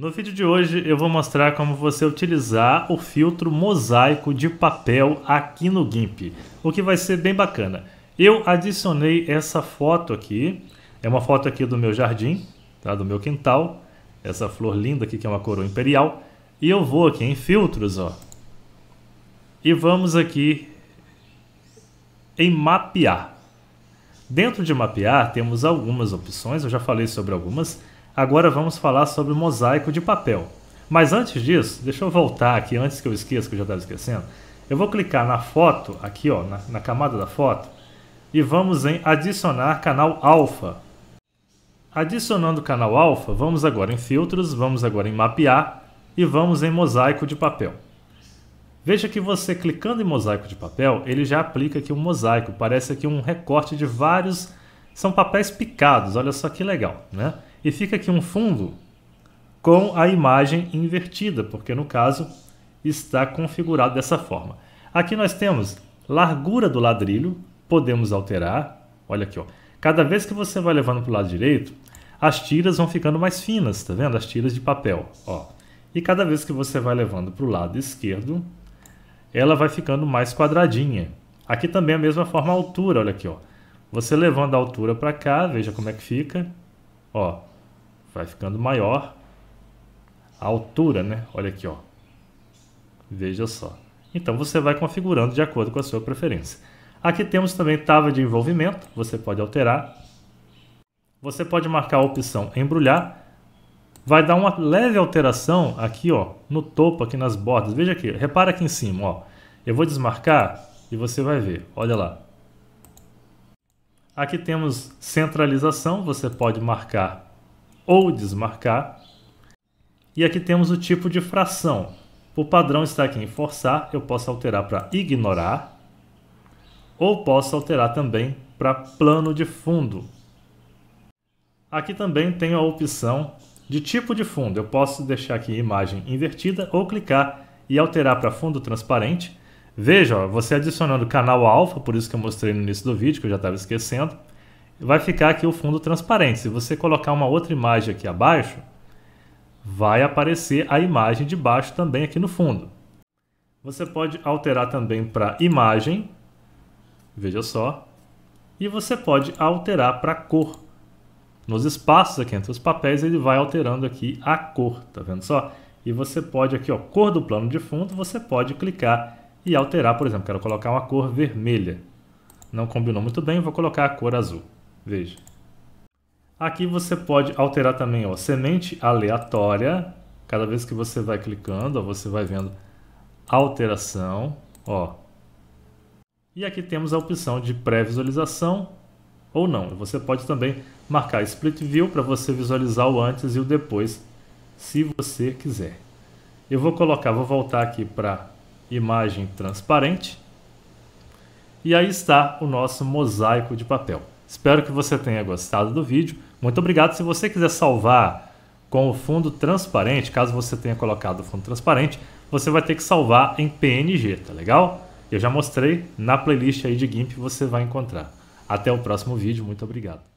No vídeo de hoje eu vou mostrar como você utilizar o filtro mosaico de papel aqui no GIMP, o que vai ser bem bacana. Eu adicionei essa foto aqui, é uma foto aqui do meu jardim, tá? do meu quintal, essa flor linda aqui que é uma coroa imperial, e eu vou aqui em filtros, ó, e vamos aqui em mapear. Dentro de mapear temos algumas opções, eu já falei sobre algumas, Agora vamos falar sobre mosaico de papel. Mas antes disso, deixa eu voltar aqui, antes que eu esqueça, que eu já estava esquecendo. Eu vou clicar na foto, aqui ó, na, na camada da foto, e vamos em adicionar canal alfa. Adicionando o canal alfa, vamos agora em filtros, vamos agora em mapear e vamos em mosaico de papel. Veja que você clicando em mosaico de papel, ele já aplica aqui um mosaico, parece aqui um recorte de vários, são papéis picados, olha só que legal, né? e fica aqui um fundo com a imagem invertida, porque no caso está configurado dessa forma. Aqui nós temos largura do ladrilho, podemos alterar. Olha aqui, ó. cada vez que você vai levando para o lado direito, as tiras vão ficando mais finas, tá vendo? As tiras de papel, ó. E cada vez que você vai levando para o lado esquerdo, ela vai ficando mais quadradinha. Aqui também é a mesma forma a altura, olha aqui, ó. Você levando a altura para cá, veja como é que fica, ó vai ficando maior a altura, né? Olha aqui, ó. Veja só. Então você vai configurando de acordo com a sua preferência. Aqui temos também tava de envolvimento, você pode alterar. Você pode marcar a opção embrulhar. Vai dar uma leve alteração aqui, ó, no topo, aqui nas bordas. Veja aqui, repara aqui em cima, ó. Eu vou desmarcar e você vai ver. Olha lá. Aqui temos centralização, você pode marcar ou desmarcar. E aqui temos o tipo de fração. o padrão está aqui em forçar, eu posso alterar para ignorar ou posso alterar também para plano de fundo. Aqui também tem a opção de tipo de fundo. Eu posso deixar aqui imagem invertida ou clicar e alterar para fundo transparente. Veja, ó, você adicionando canal alfa, por isso que eu mostrei no início do vídeo, que eu já estava esquecendo vai ficar aqui o fundo transparente. Se você colocar uma outra imagem aqui abaixo, vai aparecer a imagem de baixo também aqui no fundo. Você pode alterar também para imagem, veja só, e você pode alterar para cor. Nos espaços aqui entre os papéis, ele vai alterando aqui a cor, tá vendo só? E você pode aqui, ó, cor do plano de fundo, você pode clicar e alterar, por exemplo, quero colocar uma cor vermelha. Não combinou muito bem, vou colocar a cor azul. Veja. Aqui você pode alterar também, ó, semente aleatória. Cada vez que você vai clicando, ó, você vai vendo alteração, ó. E aqui temos a opção de pré-visualização ou não. Você pode também marcar Split View para você visualizar o antes e o depois, se você quiser. Eu vou colocar, vou voltar aqui para imagem transparente. E aí está o nosso mosaico de papel. Espero que você tenha gostado do vídeo. Muito obrigado. Se você quiser salvar com o fundo transparente, caso você tenha colocado o fundo transparente, você vai ter que salvar em PNG, tá legal? Eu já mostrei na playlist aí de GIMP, você vai encontrar. Até o próximo vídeo. Muito obrigado.